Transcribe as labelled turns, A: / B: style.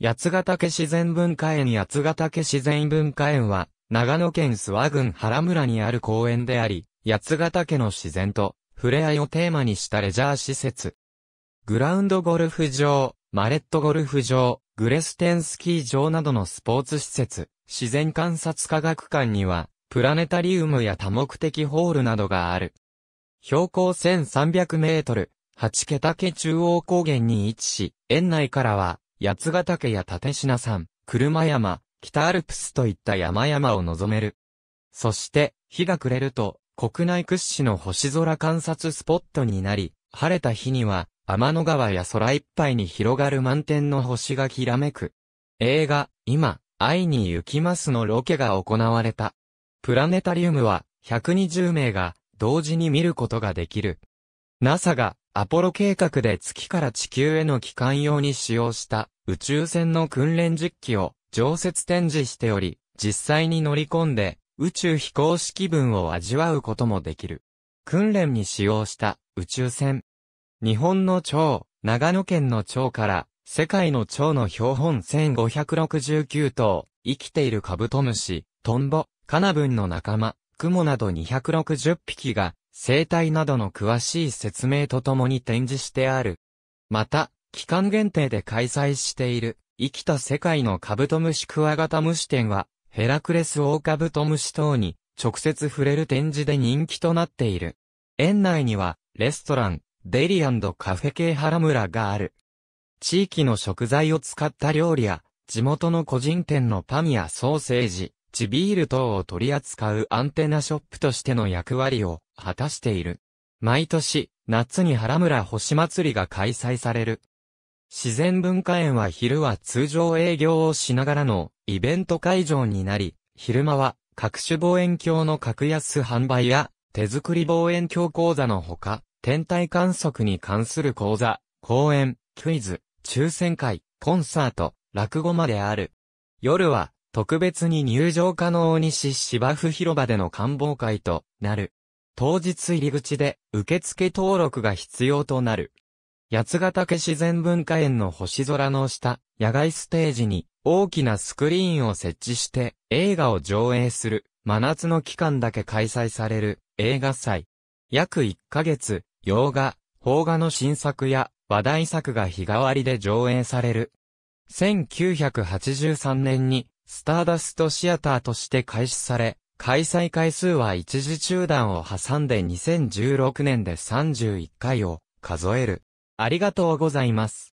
A: 八ヶ岳自然文化園八ヶ岳自然文化園は、長野県諏訪郡原村にある公園であり、八ヶ岳の自然と、触れ合いをテーマにしたレジャー施設。グラウンドゴルフ場、マレットゴルフ場、グレステンスキー場などのスポーツ施設、自然観察科学館には、プラネタリウムや多目的ホールなどがある。標高1300メートル、8桁家中央高原に位置し、園内からは、八ヶ岳や立品山、車山、北アルプスといった山々を望める。そして、日が暮れると、国内屈指の星空観察スポットになり、晴れた日には、天の川や空いっぱいに広がる満天の星がきらめく。映画、今、会いに行きますのロケが行われた。プラネタリウムは、120名が、同時に見ることができる。NASA が、アポロ計画で月から地球への帰還用に使用した宇宙船の訓練実機を常設展示しており、実際に乗り込んで宇宙飛行士気分を味わうこともできる。訓練に使用した宇宙船。日本の蝶、長野県の蝶から世界の蝶の標本1569頭、生きているカブトムシ、トンボ、カナブンの仲間、クモなど260匹が生態などの詳しい説明とともに展示してある。また、期間限定で開催している、生きた世界のカブトムシクワガタムシ展は、ヘラクレスオオカブトムシ等に直接触れる展示で人気となっている。園内には、レストラン、デリカフェ系原村がある。地域の食材を使った料理や、地元の個人店のパンやソーセージ、地ビール等を取り扱うアンテナショップとしての役割を果たしている。毎年、夏に原村星祭りが開催される。自然文化園は昼は通常営業をしながらのイベント会場になり、昼間は各種望遠鏡の格安販売や手作り望遠鏡講座のほか、天体観測に関する講座、講演、クイズ、抽選会、コンサート、落語まである。夜は特別に入場可能にし芝生広場での観望会となる。当日入り口で受付登録が必要となる。八ヶ岳自然文化園の星空の下、野外ステージに大きなスクリーンを設置して映画を上映する真夏の期間だけ開催される映画祭。約1ヶ月、洋画、邦画の新作や話題作が日替わりで上映される。1983年にスターダストシアターとして開始され、開催回数は一時中断を挟んで2016年で31回を数える。ありがとうございます。